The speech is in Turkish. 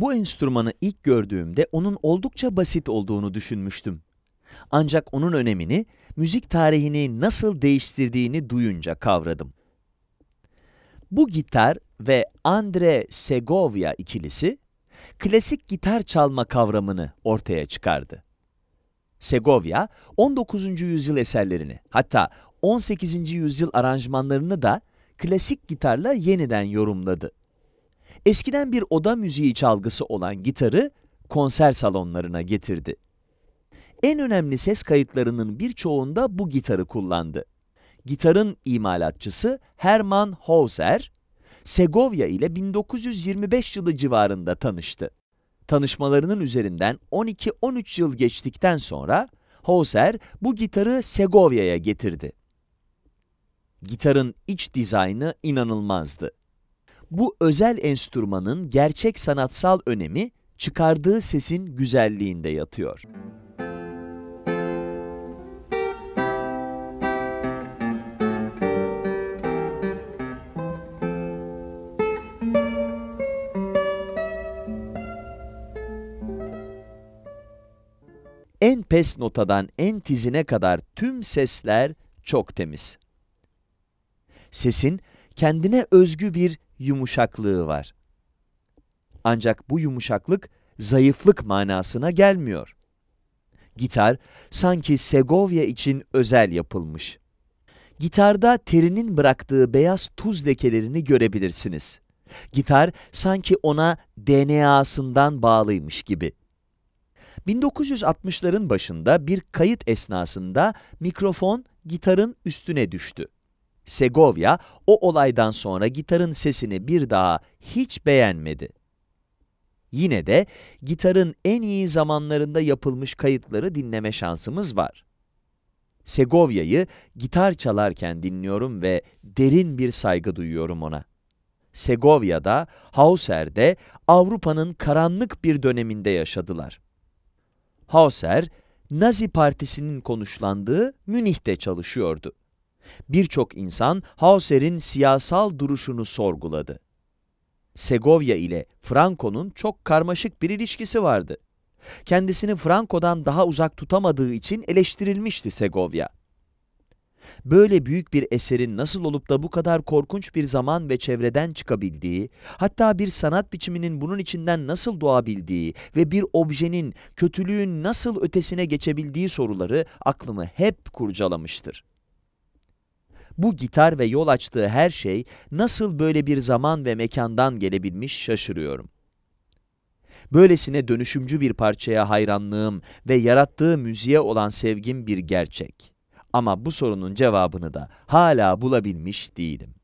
Bu enstrümanı ilk gördüğümde onun oldukça basit olduğunu düşünmüştüm. Ancak onun önemini, müzik tarihini nasıl değiştirdiğini duyunca kavradım. Bu gitar ve Andre Segovia ikilisi, klasik gitar çalma kavramını ortaya çıkardı. Segovia, 19. yüzyıl eserlerini, hatta 18. yüzyıl aranjmanlarını da klasik gitarla yeniden yorumladı eskiden bir oda müziği çalgısı olan gitarı konser salonlarına getirdi. En önemli ses kayıtlarının birçoğunda bu gitarı kullandı. Gitarın imalatçısı Hermann Hauser, Segovia ile 1925 yılı civarında tanıştı. Tanışmalarının üzerinden 12-13 yıl geçtikten sonra Hauser bu gitarı Segovia'ya getirdi. Gitarın iç dizaynı inanılmazdı. Bu özel enstrümanın gerçek sanatsal önemi çıkardığı sesin güzelliğinde yatıyor. En pes notadan en tizine kadar tüm sesler çok temiz. Sesin kendine özgü bir yumuşaklığı var. Ancak bu yumuşaklık zayıflık manasına gelmiyor. Gitar sanki Segovia için özel yapılmış. Gitarda terinin bıraktığı beyaz tuz lekelerini görebilirsiniz. Gitar sanki ona DNA'sından bağlıymış gibi. 1960'ların başında bir kayıt esnasında mikrofon gitarın üstüne düştü. Segovia o olaydan sonra gitarın sesini bir daha hiç beğenmedi. Yine de gitarın en iyi zamanlarında yapılmış kayıtları dinleme şansımız var. Segovia'yı gitar çalarken dinliyorum ve derin bir saygı duyuyorum ona. Segovia'da, Hauser'de Avrupa'nın karanlık bir döneminde yaşadılar. Hauser, Nazi Partisi'nin konuşlandığı Münih'te çalışıyordu. Birçok insan Hauser'in siyasal duruşunu sorguladı. Segovia ile Franco'nun çok karmaşık bir ilişkisi vardı. Kendisini Franco'dan daha uzak tutamadığı için eleştirilmişti Segovia. Böyle büyük bir eserin nasıl olup da bu kadar korkunç bir zaman ve çevreden çıkabildiği, hatta bir sanat biçiminin bunun içinden nasıl doğabildiği ve bir objenin kötülüğün nasıl ötesine geçebildiği soruları aklımı hep kurcalamıştır. Bu gitar ve yol açtığı her şey nasıl böyle bir zaman ve mekandan gelebilmiş şaşırıyorum. Böylesine dönüşümcü bir parçaya hayranlığım ve yarattığı müziğe olan sevgim bir gerçek. Ama bu sorunun cevabını da hala bulabilmiş değilim.